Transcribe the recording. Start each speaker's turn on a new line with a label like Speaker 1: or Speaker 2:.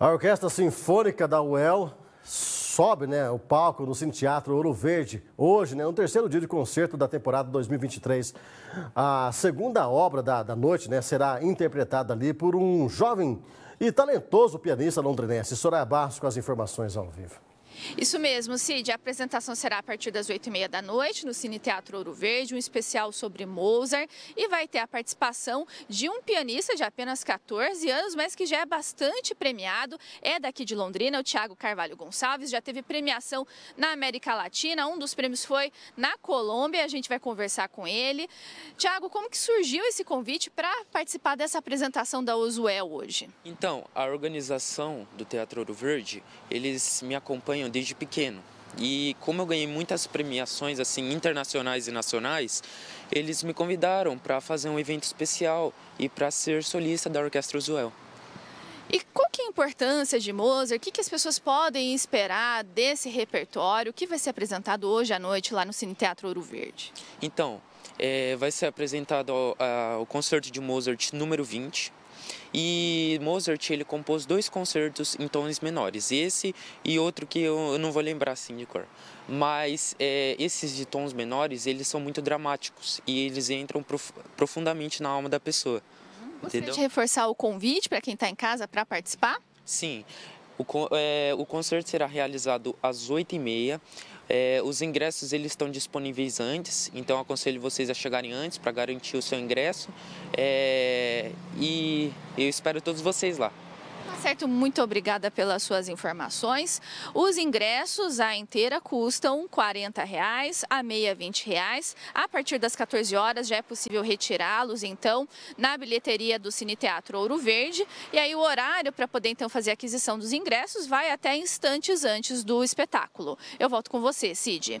Speaker 1: A Orquestra Sinfônica da UEL sobe né, o palco no Cine Teatro Ouro Verde. Hoje, né, no terceiro dia de concerto da temporada 2023, a segunda obra da, da noite né, será interpretada ali por um jovem e talentoso pianista londrinense. Soraya Barros com as informações ao vivo.
Speaker 2: Isso mesmo, Cid. A apresentação será a partir das 8h30 da noite no Cine Teatro Ouro Verde, um especial sobre Mozart e vai ter a participação de um pianista de apenas 14 anos, mas que já é bastante premiado. É daqui de Londrina, o Tiago Carvalho Gonçalves, já teve premiação na América Latina. Um dos prêmios foi na Colômbia, a gente vai conversar com ele. Tiago, como que surgiu esse convite para participar dessa apresentação da Osuel hoje?
Speaker 3: Então, a organização do Teatro Ouro Verde, eles me acompanham desde pequeno. E como eu ganhei muitas premiações assim internacionais e nacionais, eles me convidaram para fazer um evento especial e para ser solista da Orquestra Usuel.
Speaker 2: E qual que é a importância de Mozart? O que, que as pessoas podem esperar desse repertório? O que vai ser apresentado hoje à noite lá no Cine Teatro Ouro Verde?
Speaker 3: Então, é, vai ser apresentado o concerto de Mozart número 20. E Mozart ele compôs dois concertos em tons menores, esse e outro que eu, eu não vou lembrar assim de cor. Mas é, esses de tons menores eles são muito dramáticos e eles entram prof profundamente na alma da pessoa. Você entendeu?
Speaker 2: reforçar o convite para quem está em casa para participar?
Speaker 3: Sim, o, é, o concerto será realizado às 8h30 é, os ingressos eles estão disponíveis antes, então aconselho vocês a chegarem antes para garantir o seu ingresso. É, e eu espero todos vocês lá.
Speaker 2: Tá certo, muito obrigada pelas suas informações. Os ingressos, a inteira, custam R$ 40,00, a meia R$ reais. A partir das 14 horas já é possível retirá-los, então, na bilheteria do Cine Teatro Ouro Verde. E aí o horário para poder, então, fazer a aquisição dos ingressos vai até instantes antes do espetáculo. Eu volto com você, Cid.